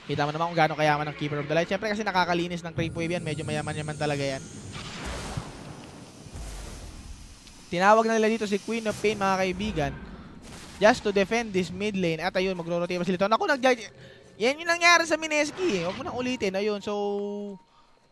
Kita mo naman kung gaano kayaman ng Keeper of the Light. Siyempre kasi nakakalinis ng Creep Wave yan. Medyo mayaman naman talaga yan. Tinawag na nila dito si Queen of Pain mga kaibigan just to defend this mid lane. At ayun, magro-rotate pa sila. Naku, nag yan yung nangyari sa Mineski. Eh. Huwag mo nang ulitin. Ayun, so...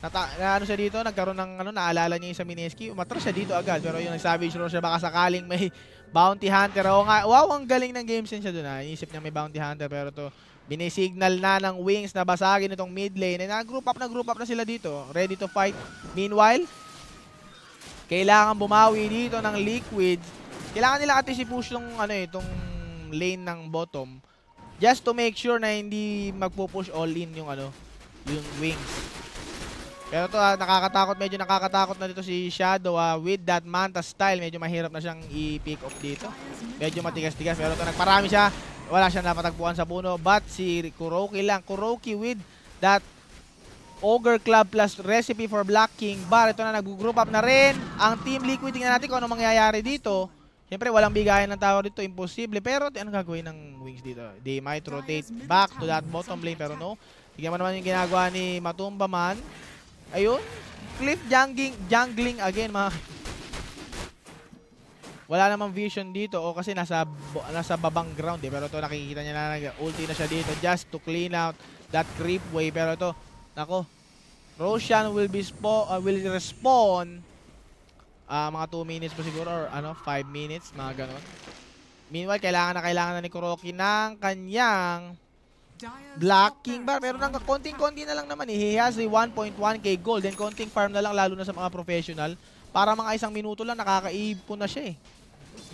Nata na, ano siya dito, nagkaroon ng ano, naalala niya yung sa Mineski. Umatras siya dito agad. Pero yung nag-savage roar siya, baka sakaling may bounty hunter. O nga, wow, ang galing ng game sense siya doon. Ha. Inisip niya may bounty hunter. Pero to binisignal na ng wings na basagin itong mid lane. Na ah, group up na group up na sila dito. Ready to fight. Meanwhile, kailangan bumawi dito ng liquid. Kailangan nila kasi si push ng ano itong eh, lane ng bottom Just to make sure na hindi magpo-push all in yung ano, yung wings. Pero to ah, nakakatakot, medyo nakakatakot na dito si Shadow ah, with that Manta style. Medyo mahirap na siyang i-pick off dito. Medyo matigas-tigas. Pero to nagparami siya. Wala siyang napatagpuan sa puno. But si Kuroki lang. Kuroki with that Ogre Club plus recipe for Black King. Bar, ito na nag-group up na rin. Ang Team Liquid, tingnan natin kung ano mangyayari dito. Siyempre, walang bigayan ng tower dito. Imposible. Pero, anong gagawin ng Wings dito? They might rotate back to that bottom lane. Pero no. Tignan mo naman yung ginagawa ni Matumba man. Ayun. Cliff jungling, jungling again, mga wala namang vision dito o oh, kasi nasa nasa babang ground eh pero to nakikita niya na nag-ulti na siya dito just to clean out that creep way pero to nako Roshan will be spo uh, will respawn uh, mga 2 minutes po siguro or ano 5 minutes mga ganun. Meanwhile, kailangan na kailangan na ni Kuroki ng kanyang blocking bar. Pero nang konting-konti na lang naman eh. He has a 1.1k gold and konting farm na lang lalo na sa mga professional. Para mga isang minuto lang nakakaipon na siya eh.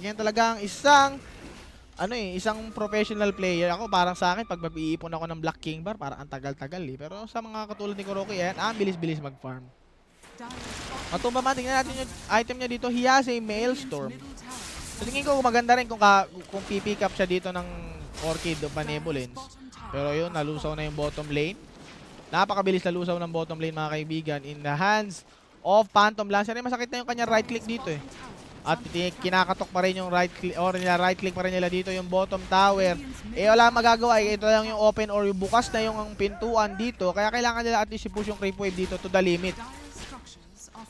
Yan talagang isang ano eh, isang professional player ako parang sa akin pag mag ako ng black king bar para ang tagal-tagal eh. Pero sa mga katulad ni Kuroki, ayan, ang ah, bilis-bilis mag-farm. Matumba man, tingnan natin yung item niya dito. Hiyase, Mailstorm. So, tingin ko maganda rin kung, ka, kung pipick up siya dito ng Orchid of Manebulins. Pero yun, nalusaw na yung bottom lane. Napakabilis nalusaw ng bottom lane mga kaibigan. In the hands of Phantom Lancer. Eh, masakit na yung kanya right click dito eh. At kinakatok pa rin yung right click or nila right click pa rin nila dito yung bottom tower. Eh wala magagawa. Eh, ito lang yung open or yung bukas na yung pintuan dito. Kaya kailangan nila at least i-push yung creep wave dito to the limit.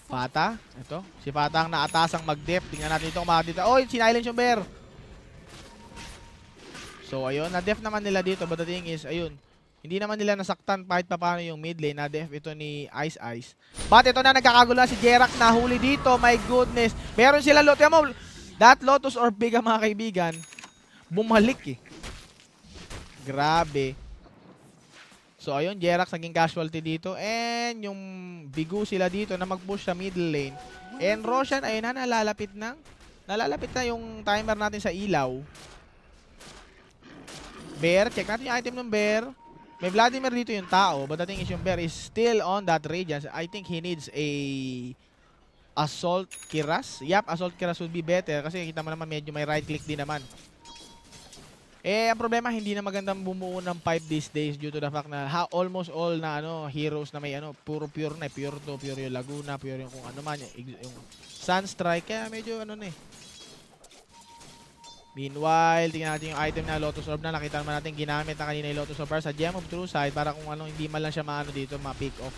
Pata. Ito. Si Pata ang naatasang mag-dip. Tingnan natin itong kung makakita. Oh, sinilence yung bear. So, ayun. Na-def naman nila dito. But the thing is, ayun. Hindi naman nila nasaktan kahit paano yung mid lane. Na-def ito ni Ice Ice. But ito na, nagkakagulo si Jerak na huli dito. My goodness. Meron sila lot. Tiyan mo, that Lotus Orb Biga mga kaibigan, bumalik eh. Grabe. So ayun, Jerax naging casualty dito. And yung bigo sila dito na mag-push sa middle lane. And Roshan, ayun na, nalalapit na. Nalalapit na yung timer natin sa ilaw. Bear, check natin yung item ng Bear. May Vladimir dito yung tao, but the is yung Bear is still on that radiance. I think he needs a Assault Kiras. Yep, Assault Kiras would be better kasi kita mo naman medyo may right click din naman. Eh, ang problema, hindi na magandang bumuo ng 5 these days due to the fact na ha, almost all na ano, heroes na may ano, puro pure na, pure to, pure yung Laguna, pure yung kung ano man, yung, yung Sunstrike, kaya medyo ano na eh. Meanwhile, tingnan natin yung item na Lotus Orb na nakita naman natin ginamit na kanina yung Lotus Orb para sa Gem of True Sight para kung ano, hindi man lang siya maano dito, ma-pick off.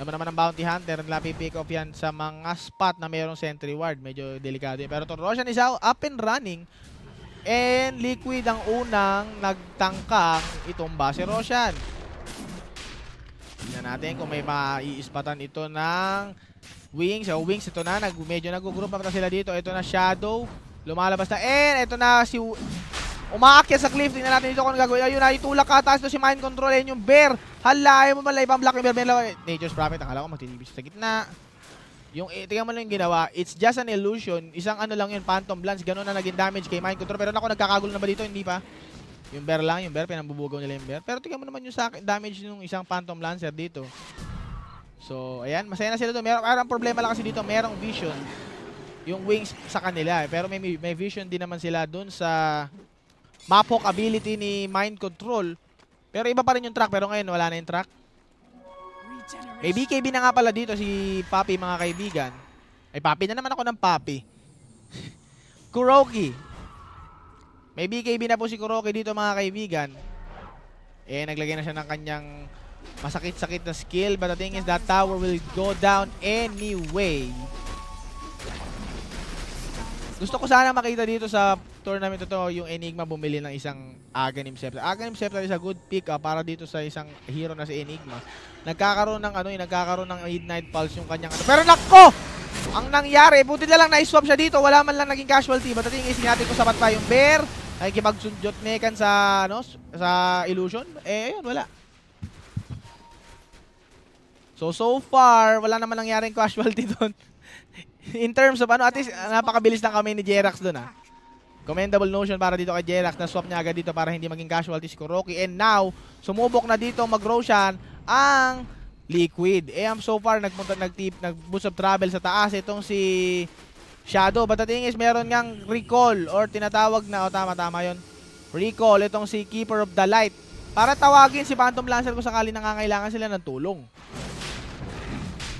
Naman naman ang Bounty Hunter, naglapi-pick off yan sa mga spot na mayroong sentry ward. Medyo delikado yun. Pero Roshan is out, up and running. And Liquid ang unang nagtangkang itong base Roshan. Tignan natin kung may maiispatan ito ng Wings. So Wings, ito na. Nag, medyo nag-group na sila dito. Ito na Shadow. Lumalabas na. And ito na si... Umaakyat sa cliff. Tingnan natin dito kung gagawin. Ayun na, itulak ka. Taas ito si Mind Control. Ayun yung bear. Halay ayaw mo malay. Pang black yung bear. Nature Prophet. Akala ko magtinibis sa gitna. Yung, eh, tingnan mo lang yung ginawa. It's just an illusion. Isang ano lang yun, phantom blunts. Ganun na naging damage kay Mind Control. Pero nako, nagkakagulo na ba dito? Hindi pa. Yung bear lang, yung bear. Pinambubugaw nila yung bear. Pero tingnan mo naman yung sa damage ng isang phantom lancer dito. So, ayan. Masaya na sila doon. Meron, parang problema lang kasi dito, merong vision. Yung wings sa kanila. Eh. Pero may, may vision din naman sila doon sa mapok ability ni Mind Control. Pero iba pa rin yung track. Pero ngayon, wala na yung track. May BKB na nga pala dito si Papi mga kaibigan. Ay Papi na naman ako ng Papi. Kuroki. May BKB na po si Kuroki dito mga kaibigan. Eh naglagay na siya ng kanyang masakit-sakit na skill but the thing is that tower will go down anyway. Gusto ko sana makita dito sa tournament to, yung Enigma bumili ng isang Aghanim Scepter. Aghanim Scepter is a good pick ah, para dito sa isang hero na si Enigma. Nagkakaroon ng ano, eh, nagkakaroon ng Midnight Pulse yung kanyang ano. Pero nako! Ang nangyari, buti na lang na-swap siya dito. Wala man lang naging casualty. Batating isin natin kung sapat pa yung bear. Ay kipagsunjot mekan sa ano, sa illusion. Eh, ayun, wala. So, so far, wala naman nangyaring casualty doon. In terms of ano, at least napakabilis ng kami ni Jerax doon ah. Commendable notion para dito kay Jerax. Na-swap niya agad dito para hindi maging casualty si Kuroki. And now, sumubok na dito mag ang Liquid. Eh, um, so far, nagpunta, nag-tip, nag-boost of travel sa taas. Itong si Shadow. But the thing is, meron ngang recall or tinatawag na, o oh, tama, tama yon Recall, itong si Keeper of the Light. Para tawagin si Phantom Lancer kung sakali nangangailangan sila ng tulong.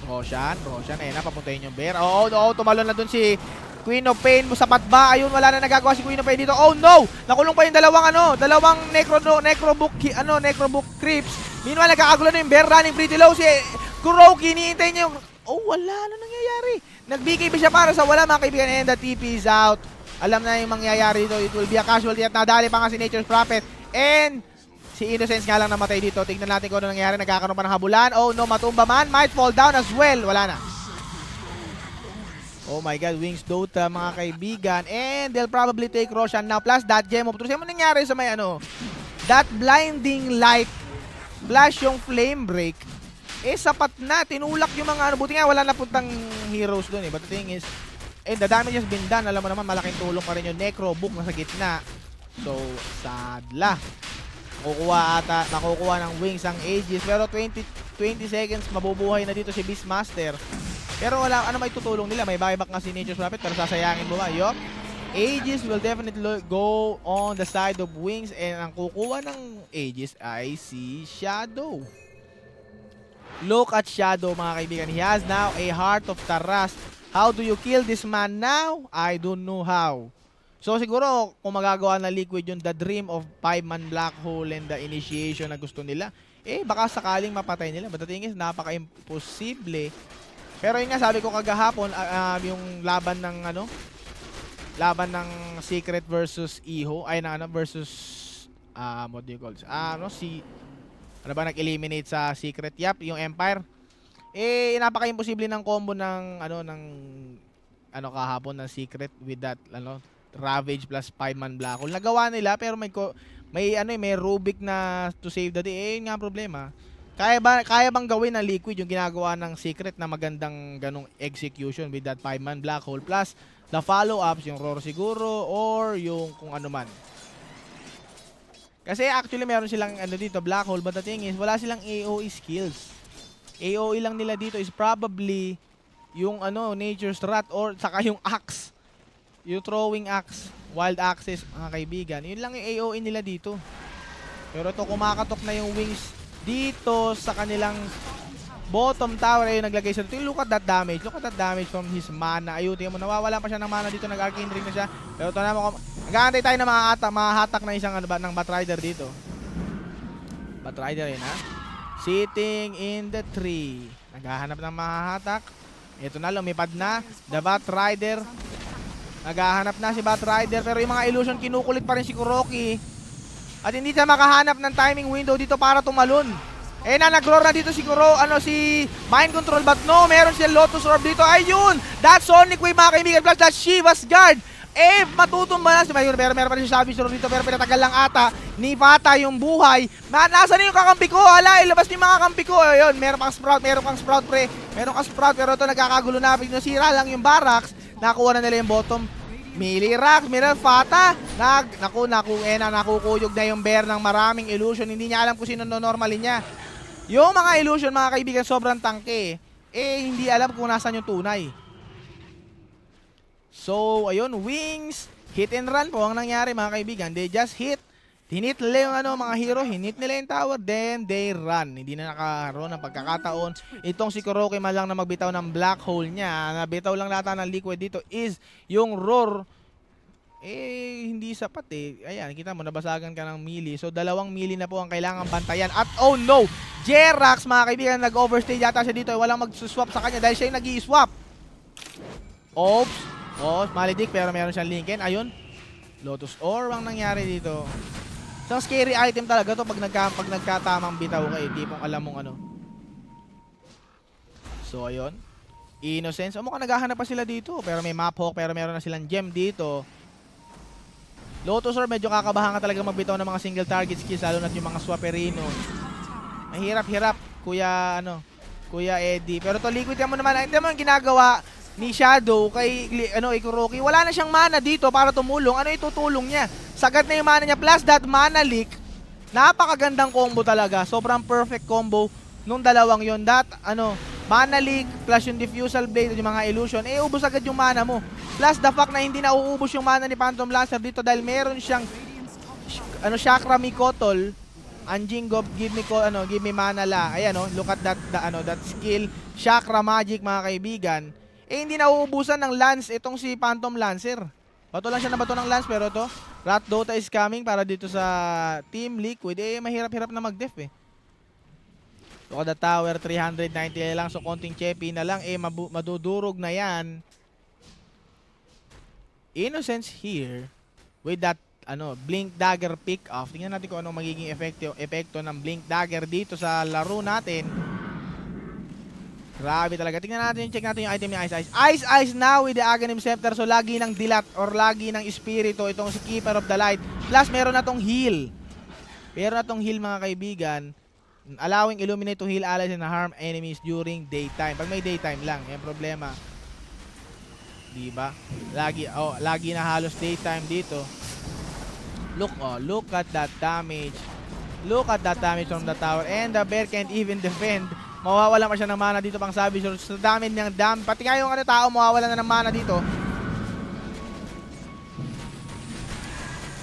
Roshan, Roshan, eh, napapuntayin yung bear. Oo, oo, tumalon na dun si Queen of Pain, sapat ba? Ayun, wala na nagagawa si Queen of Pain dito. Oh no! Nakulong pa yung dalawang ano, dalawang necro no, book ano, necro book creeps. Meanwhile, nagkakagulo na yung bear running pretty low si Crow, kiniintay niya yung Oh, wala na nangyayari. Nag-BKB siya para sa wala mga kaibigan and the TP is out. Alam na yung mangyayari dito. It will be a casualty at nadali pa nga si Nature's Prophet. And si Innocence nga lang namatay dito. Tignan natin kung ano nangyayari. Nagkakaroon pa ng habulan. Oh no, matumba man. Might fall down as well. Wala na. Oh my God, Wings Dota mga kaibigan. And they'll probably take Roshan now. Plus that Gem of Truth. Yung nangyari sa may ano? That blinding light plus yung flame break. Eh, sapat na. Tinulak yung mga ano. Buti nga wala na puntang heroes doon eh. But the thing is, and eh, the damage has been done. Alam mo naman, malaking tulong pa rin yung Necro Book na sa gitna. So, sadla. Nakukuha ata, nakukuha ng wings ang Aegis. Pero 20, 20 seconds, mabubuhay na dito si Beastmaster. Pero wala, ano may tutulong nila? May buyback kasi Nature's Rapid pero sasayangin mo ba? Yup. Aegis will definitely go on the side of Wings and ang kukuha ng Aegis ay si Shadow. Look at Shadow mga kaibigan. He has now a Heart of Taras. How do you kill this man now? I don't know how. So siguro kung magagawa na Liquid yung the dream of five-man black hole and the initiation na gusto nila, eh baka sakaling mapatay nila. But the thing is, napaka-imposible pero yun nga sabi ko kagahapon uh, yung laban ng ano laban ng Secret versus Iho ay na ano versus uh, what do you call this? Uh, ano si ano ba nag-eliminate sa Secret Yap yung Empire. Eh napaka-imposible ng combo ng ano ng ano kahapon ng Secret with that ano Ravage plus 5 man Black Hole. Nagawa nila pero may may ano eh, may Rubik na to save the day. Eh yun nga problema. Kaya ba kaya bang gawin ng Liquid yung ginagawa ng Secret na magandang ganong execution with that five man black hole plus the follow-ups, yung roar siguro or yung kung ano man. Kasi actually meron silang ano dito, black hole but the thing is wala silang AOE skills. AOE lang nila dito is probably yung ano, nature's rat or saka yung axe. Yung throwing axe, wild axes mga kaibigan. Yun lang yung AOE nila dito. Pero to kumakatok na yung wings dito sa kanilang bottom tower ay naglagay siya dito. Look at that damage. Look at that damage from his mana. Ayun, tingnan mo. Nawawala pa siya ng mana dito. Nag-arcane ring na siya. Pero tanaw mo. nag tayo na mga ata, mahatak na isang ano, ba, ng Batrider dito. Batrider yun ha. Sitting in the tree. Naghahanap ng mahahatak. Ito na, lumipad na. The Batrider. Naghahanap na si Batrider. Pero yung mga illusion, kinukulit pa rin si Kuroki. At hindi siya makahanap ng timing window dito para tumalon. Eh na nagroar na dito si Kuro, ano si Mind Control but no, meron si Lotus Orb dito. Ayun! That's Sonic Wave mga kaibigan plus that's Shiva's Guard. Eh, matutumba na si Mayur. Pero meron pa rin si Savage Roar dito. Pero pinatagal lang ata ni Vata yung buhay. Na, nasa na yung kakampi ko? Ala, ilabas niyo mga kakampi ko. Ayun, meron pang Sprout, meron pang Sprout pre. Meron kang Sprout. Pero ito nagkakagulo na. Pinasira lang yung Barracks. Nakuha na nila yung bottom Milirak, Fata. Nag, naku, naku, eh, na, nakukuyog na yung bear ng maraming illusion. Hindi niya alam kung sino normally niya. Yung mga illusion, mga kaibigan, sobrang tangke. Eh, eh hindi alam kung nasan yung tunay. So, ayun, wings. Hit and run po ang nangyari, mga kaibigan. They just hit Hinit nila yung ano, mga hero, hinit nila yung tower, then they run. Hindi na nakaroon ng pagkakataon. Itong si Kuroki malang na magbitaw ng black hole niya, nabitaw lang lata ng liquid dito is yung roar. Eh, hindi sapat eh. Ayan, kita mo, nabasagan ka ng mili. So, dalawang mili na po ang kailangan bantayan. At oh no, Jerax mga kaibigan, nag-overstay yata siya dito. Eh, walang mag-swap sa kanya dahil siya yung nag swap Oops. Oh, maledict, pero meron siyang Lincoln. Ayun, Lotus Orb ang nangyari dito. So scary item talaga to pag, nagka, pag nagkatamang bitaw ka kayo, eh, tipong alam mong ano. So ayun. Innocence. O oh, mukhang naghahanap pa sila dito. Pero may map hawk, pero meron na silang gem dito. Lotus or medyo kakabahan ka talaga magbitaw ng mga single target skills, lalo na yung mga swapperino. Mahirap-hirap, kuya ano, kuya Eddie. Pero to liquid mo naman, hindi mo yung ginagawa ni Shadow kay ano Ikuroki. Wala na siyang mana dito para tumulong. Ano itutulong niya? Sagat na yung mana niya plus that mana leak. Napakagandang combo talaga. Sobrang perfect combo nung dalawang yon That ano mana leak plus yung diffusal blade yung mga illusion. Eh ubos agad yung mana mo. Plus the fact na hindi na uubos yung mana ni Phantom Lancer dito dahil meron siyang ano Chakra Mikotol. Anjing Gob, give me ko ano, give me mana la. Ayan oh, look at that, the, ano, that skill, Chakra Magic mga kaibigan eh hindi nauubusan ng lance itong si Phantom Lancer. Bato lang siya na bato ng lance pero ito, Rat Dota is coming para dito sa Team Liquid. Eh mahirap-hirap na mag-def eh. Look at the tower, 390 lang. So, konting chepi na lang. Eh, madudurog na yan. Innocence here with that ano, Blink Dagger pick off. Tingnan natin kung anong magiging epekto, epekto ng Blink Dagger dito sa laro natin. Grabe talaga. Tingnan natin, check natin yung item ni Ice Ice. Ice Ice now with the Aghanim Scepter. So, lagi ng dilat or lagi ng espiritu itong si Keeper of the Light. Plus, meron na tong heal. Meron na tong heal, mga kaibigan. Allowing Illuminate to heal allies and harm enemies during daytime. Pag may daytime lang, yung problema. Di ba? Lagi, oh, lagi na halos daytime dito. Look, oh, look at that damage. Look at that damage from the tower. And the bear can't even defend mawawala pa siya ng mana dito pang Savage Lord. Sa dami niyang dam. Pati nga yung ano, tao mawawala na ng mana dito.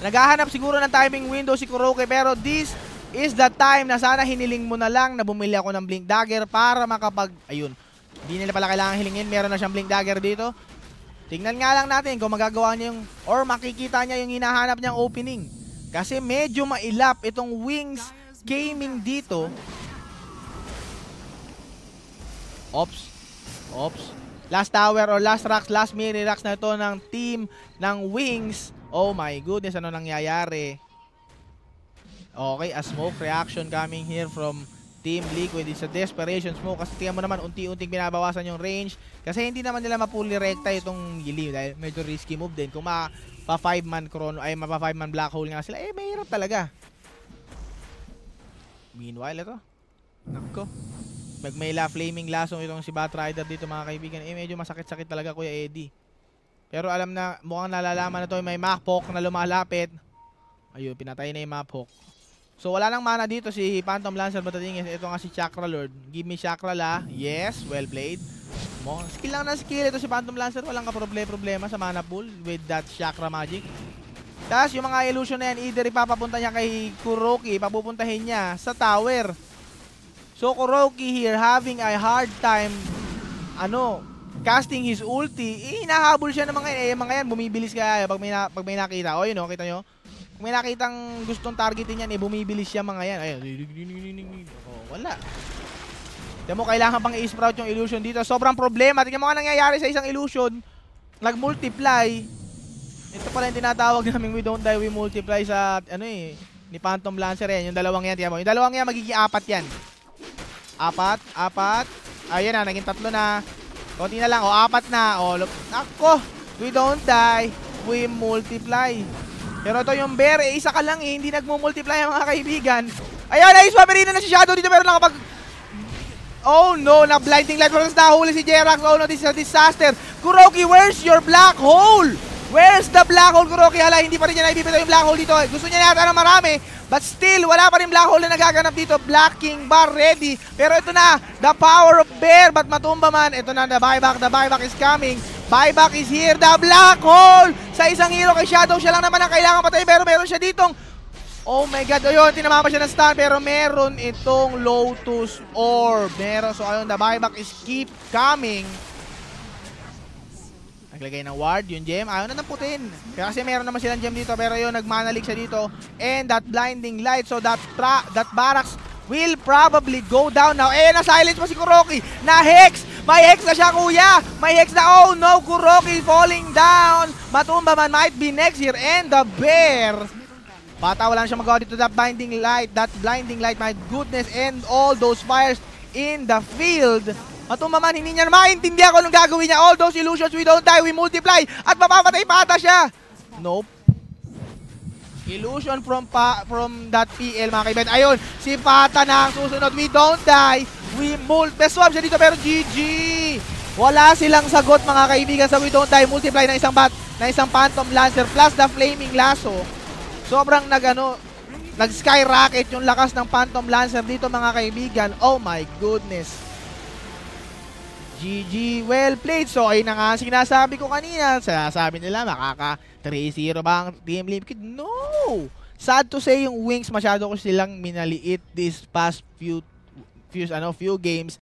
Naghahanap siguro ng timing window si Kuroke pero this is the time na sana hiniling mo na lang na bumili ako ng Blink Dagger para makapag... Ayun. Hindi nila pala kailangan hilingin. Meron na siyang Blink Dagger dito. Tingnan nga lang natin kung magagawa niya yung... Or makikita niya yung hinahanap niyang opening. Kasi medyo mailap itong Wings Gaming dito Ops. Ops. Last tower or last racks, last mini racks na ito ng team ng Wings. Oh my goodness, ano nangyayari? Okay, a smoke reaction coming here from Team Liquid. It's a desperation smoke kasi tingnan mo naman unti-unting binabawasan yung range kasi hindi naman nila mapuli rekta itong Yili dahil medyo risky move din. Kung mapa 5-man chrono, ay mapa 5-man black hole nga sila, eh mahirap talaga. Meanwhile ito, nako, pag may la flaming lasso itong si Batrider dito mga kaibigan, eh medyo masakit-sakit talaga Kuya Eddie. Pero alam na, mukhang nalalaman na to may mapok na lumalapit. Ayun, pinatay na yung mapok. So wala nang mana dito si Phantom Lancer matatingin. Ito nga si Chakra Lord. Give me Chakra la. Yes, well played. Mo, skill lang na skill ito si Phantom Lancer. Walang kaproblema problema sa mana pool with that Chakra Magic. Tapos yung mga illusion na yan, either ipapapunta niya kay Kuroki, papupuntahin niya sa tower. So Kuroki here having a hard time ano casting his ulti. Eh, Inahabol siya ng mga eh, mga yan bumibilis kaya pag may na, pag may nakita. Oh, yun oh, kita niyo. Kung may nakitang gustong targetin yan, eh, bumibilis siya mga yan. Ayun. Oh, wala. Tignan mo, kailangan pang i-sprout yung illusion dito. Sobrang problema. Tignan mo ka nangyayari sa isang illusion. Nag-multiply. Ito pala yung tinatawag namin, we don't die, we multiply sa, ano eh, ni Phantom Lancer yan. Yung dalawang yan, tignan mo. Yung dalawang yan, magiging apat yan. Apat, apat. Ayan na, naging tatlo na. Konti na lang, o apat na. O, look. Ako, we don't die. We multiply. Pero ito yung bear, eh, isa ka lang eh. Hindi nagmumultiply ang mga kaibigan. Ayun, ayos, pamirina na si Shadow dito. Pero nakapag... Oh no, na blinding light. Parang nahuli si Jerax. Oh no, this is a disaster. Kuroki, where's your black hole? Where's the black hole, Kuroki? Hala, hindi pa rin niya naibibitaw yung black hole dito. Gusto niya yata ng marami. But still, wala pa rin black hole na nagaganap dito. Black King Bar ready. Pero ito na, the power of Bear. But matumba man. Ito na, the buyback. The buyback is coming. Buyback is here. The black hole sa isang hero kay Shadow. Siya lang naman ang kailangan patay. Pero meron siya ditong Oh my god, ayun, tinamama siya ng stun pero meron itong Lotus Orb. Meron, so ayun, the buyback is keep coming. Naglagay ng ward, yung gem. Ayaw na ng putin. kasi meron naman silang gem dito. Pero yun, nagmanalik siya dito. And that blinding light. So that, pra that barracks will probably go down now. Eh, na-silence pa si Kuroki. Na-hex! May hex na siya, kuya! May hex na! Oh no! Kuroki falling down! Matumba man might be next year. And the bear! Bata, wala siya magawa dito. That blinding light. That blinding light, my goodness. And all those fires in the field. At Matumaman, hindi niya maintindihan kung anong gagawin niya. All those illusions, we don't die, we multiply. At mamamatay pa ata siya. Nope. Illusion from pa, from that PL mga kaibigan. Ayun, si Pata na ang susunod. We don't die. We multiply. Best swap siya dito pero GG. Wala silang sagot mga kaibigan sa We don't die. Multiply na isang bat, na isang Phantom Lancer plus the Flaming Lasso. Sobrang nagano nag-skyrocket yung lakas ng Phantom Lancer dito mga kaibigan. Oh my goodness. GG, well played. So, ayun na nga sinasabi ko kanina. Sinasabi nila, makaka 3-0 ba ang Team Liquid? No! Sad to say, yung Wings, masyado ko silang minaliit this past few, few, ano, few games.